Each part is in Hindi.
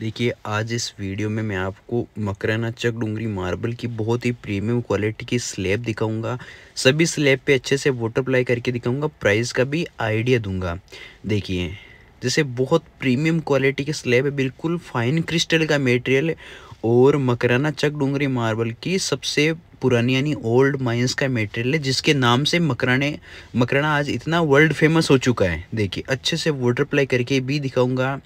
देखिए आज इस वीडियो में मैं आपको मकराना चक डूंगरी मार्बल की बहुत ही प्रीमियम क्वालिटी की स्लैब दिखाऊंगा सभी स्लैब पे अच्छे से वाटर अप्लाई करके दिखाऊंगा प्राइस का भी आइडिया दूंगा देखिए जैसे बहुत प्रीमियम क्वालिटी के स्लैब है बिल्कुल फाइन क्रिस्टल का मटेरियल है और मकराना चक डूंगरी मार्बल की सबसे पुरानी यानी ओल्ड माइंस का मटेरियल है जिसके नाम से मकराने मकराना आज इतना वर्ल्ड फेमस हो चुका है देखिए अच्छे से वाटर अप्लाई करके भी दिखाऊंगा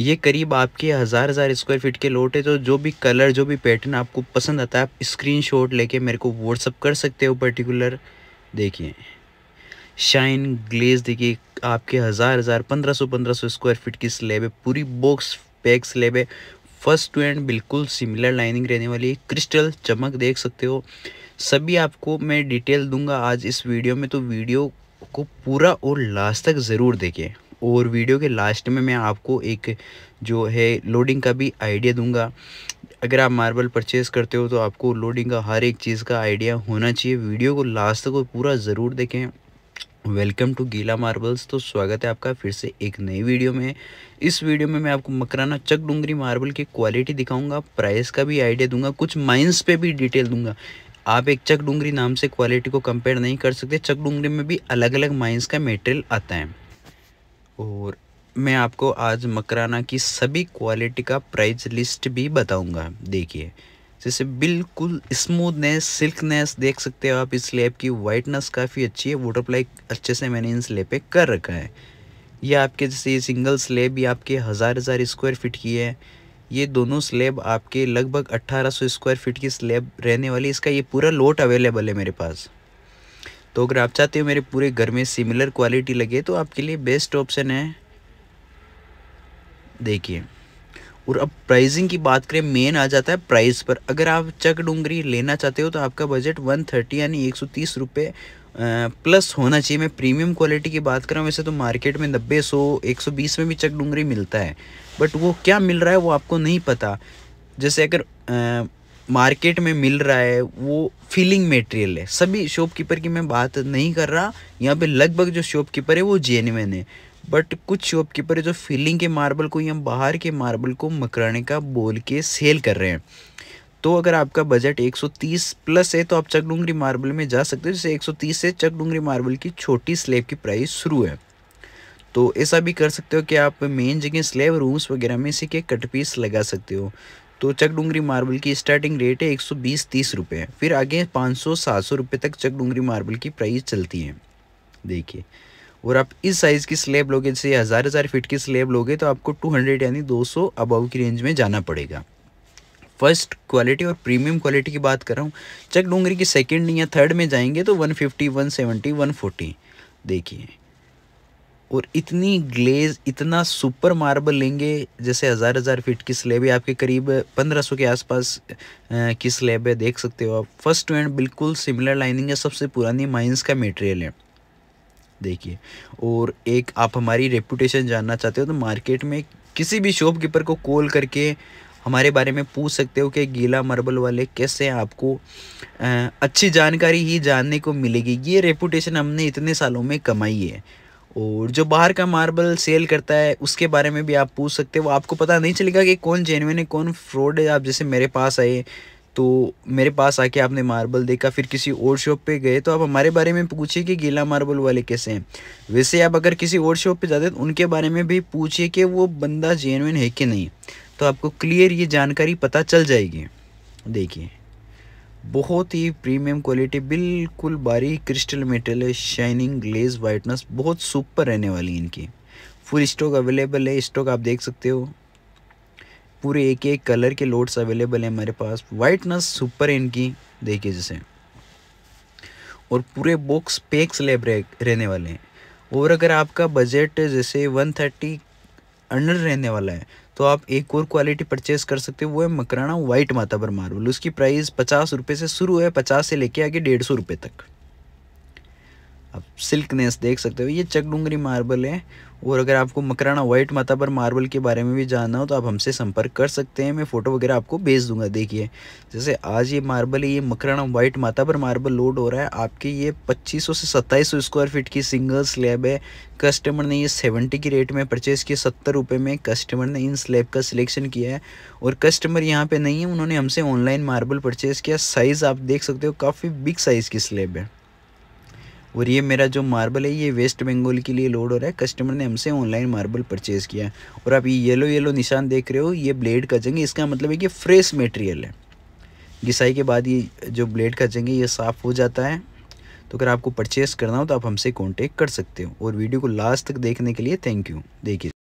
ये करीब आपके हज़ार हज़ार स्क्वायर फीट के लोट है तो जो भी कलर जो भी पैटर्न आपको पसंद आता है आप शॉट लेके मेरे को व्हाट्सअप कर सकते हो पर्टिकुलर देखिए शाइन ग्लेज देखिए आपके हज़ार हज़ार पंद्रह सौ पंद्रह सौ स्क्वायर फीट की स्लेब है पूरी बॉक्स पैक स्लेब है फर्स्ट टू एंड बिल्कुल सिमिलर लाइनिंग रहने वाली है क्रिस्टल चमक देख सकते हो सभी आपको मैं डिटेल दूंगा आज इस वीडियो में तो वीडियो को पूरा और लास्ट तक ज़रूर देखें और वीडियो के लास्ट में मैं आपको एक जो है लोडिंग का भी आइडिया दूंगा अगर आप मार्बल परचेज़ करते हो तो आपको लोडिंग का हर एक चीज़ का आइडिया होना चाहिए वीडियो को लास्ट को पूरा ज़रूर देखें वेलकम टू गीला मार्बल्स तो स्वागत है आपका फिर से एक नई वीडियो में इस वीडियो में मैं आपको मकराना चक डूंगरी मार्बल की क्वालिटी दिखाऊंगा प्राइस का भी आइडिया दूंगा कुछ माइंस पे भी डिटेल दूंगा आप एक चक डूंगरी नाम से क्वालिटी को कंपेयर नहीं कर सकते चक डूंगरी में भी अलग अलग माइंस का मेटेरियल आता है और मैं आपको आज मकराना की सभी क्वालिटी का प्राइस लिस्ट भी बताऊंगा देखिए जैसे बिल्कुल स्मूथनेस सिल्कनेस देख सकते हो आप इस स्लेब की वाइटनेस काफ़ी अच्छी है वोटर प्लाई अच्छे से मैंने इन स्लेब पर कर रखा है ये आपके जैसे ये सिंगल स्लेब ये आपके हज़ार हज़ार स्क्वायर फिट की है ये दोनों स्लेब आपके लगभग 1800 स्क्वायर फीट की स्लेब रहने वाली इसका ये पूरा लोट अवेलेबल है मेरे पास तो अगर आप चाहते हो मेरे पूरे घर में सिमिलर क्वालिटी लगे तो आपके लिए बेस्ट ऑप्शन है देखिए और अब प्राइसिंग की बात करें मेन आ जाता है प्राइस पर अगर आप चक डूंगरी लेना चाहते हो तो आपका बजट 130 यानी एक सौ प्लस होना चाहिए मैं प्रीमियम क्वालिटी की बात कर रहा हूँ वैसे तो मार्केट में नब्बे सौ एक सौ बीस में भी चक डूंगरी मिलता है बट वो क्या मिल रहा है वो आपको नहीं पता जैसे अगर मार्केट में मिल रहा है वो फीलिंग मटेरियल है सभी शॉपकीपर की मैं बात नहीं कर रहा यहाँ पे लगभग जो शॉपकीपर है वो जेनविन है बट कुछ शॉपकीपर है जो फीलिंग के मार्बल को या बाहर के मार्बल को मकराने का बोल के सेल कर रहे हैं तो अगर आपका बजट 130 प्लस है तो आप चक मार्बल में जा सकते हो जैसे 130 से चक मार्बल की छोटी स्लेब की प्राइस शुरू है तो ऐसा भी कर सकते हो कि आप मेन जगह स्लेब रूम्स वगैरह में इसी के कट पीस लगा सकते हो तो चक मार्बल की स्टार्टिंग रेट है एक सौ बीस तीस रुपये फिर आगे पाँच सौ सात सौ रुपये तक चक मार्बल की प्राइस चलती है देखिए और आप इस साइज़ की स्लेब लोगे जैसे हज़ार हज़ार फिट की स्लेब लोगे तो आपको टू हंड्रेड यानी दो सौ अबाउ की रेंज में जाना पड़ेगा फर्स्ट क्वालिटी और प्रीमियम क्वालिटी की बात कर रहा हूँ चक की सेकेंड या थर्ड में जाएंगे तो one fifty one seventy one forty देखिए और इतनी ग्लेज इतना सुपर मार्बल लेंगे जैसे हज़ार हज़ार फीट की स्लेब है आपके करीब पंद्रह सौ के आसपास की स्लेब है देख सकते हो आप फर्स्ट टू एंड बिल्कुल सिमिलर लाइनिंग है सबसे पुरानी माइंस का मटेरियल है देखिए और एक आप हमारी रेपुटेशन जानना चाहते हो तो मार्केट में किसी भी शॉपकीपर को कॉल करके हमारे बारे में पूछ सकते हो कि गीला मार्बल वाले कैसे हैं आपको अच्छी जानकारी ही जानने को मिलेगी ये रेपुटेशन हमने इतने सालों में कमाई है और जो बाहर का मार्बल सेल करता है उसके बारे में भी आप पूछ सकते हो आपको पता नहीं चलेगा कि कौन जेनविन है कौन फ्रॉड है आप जैसे मेरे पास आए तो मेरे पास आके आपने मार्बल देखा फिर किसी और शॉप पे गए तो आप हमारे बारे में पूछिए कि गीला मार्बल वाले कैसे हैं वैसे आप अगर किसी और शॉप पे जाते हैं तो उनके बारे में भी पूछिए कि वो बंदा जेनविन है कि नहीं तो आपको क्लियर ये जानकारी पता चल जाएगी देखिए बहुत ही प्रीमियम क्वालिटी बिल्कुल बारीक क्रिस्टल मेटल है शाइनिंग ग्लेज वाइटनेस बहुत सुपर रहने वाली इनकी फुल स्टॉक अवेलेबल है स्टॉक आप देख सकते हो पूरे एक एक कलर के लोड्स अवेलेबल है हमारे पास वाइटनेस सुपर है इनकी देखिए जैसे और पूरे बॉक्स पैक्स लेब रहने वाले हैं और अगर आपका बजट जैसे वन थर्टी अंडर रहने वाला है तो आप एक और क्वालिटी परचेज कर सकते हो वो है मकराना वाइट माता पर मार्बल उसकी प्राइस पचास रुपये से शुरू है पचास से लेके आगे डेढ़ सौ रुपये तक आप सिल्कनेस देख सकते हो ये चक डूंगरी मार्बल है और अगर आपको मकराना व्हाइट माता पर मार्बल के बारे में भी जानना हो तो आप हमसे संपर्क कर सकते हैं मैं फ़ोटो वगैरह आपको भेज दूंगा देखिए जैसे आज ये मार्बल है ये मकराना वाइट माता पर मार्बल लोड हो रहा है आपके ये 2500 से 2700 स्क्वायर फीट की सिंगल स्लैब है कस्टमर ने ये 70 की रेट में परचेज़ किया सत्तर रुपये में कस्टमर ने इन स्लैब का सिलेक्शन किया है और कस्टमर यहाँ पर नहीं है उन्होंने हमसे ऑनलाइन मार्बल परचेज़ किया साइज़ आप देख सकते हो काफ़ी बिग साइज़ की स्लैब है और ये मेरा जो मार्बल है ये वेस्ट बंगाल के लिए लोड हो रहा है कस्टमर ने हमसे ऑनलाइन मार्बल परचेज़ किया है और आप ये येलो येलो निशान देख रहे हो ये ब्लेड का जंग इसका मतलब है कि फ्रेश मटेरियल है घिसाई के बाद ये जो ब्लेड का जंग ये साफ़ हो जाता है तो अगर आपको परचेस करना हो तो आप हमसे कॉन्टेक्ट कर सकते हो और वीडियो को लास्ट तक देखने के लिए थैंक यू देखिए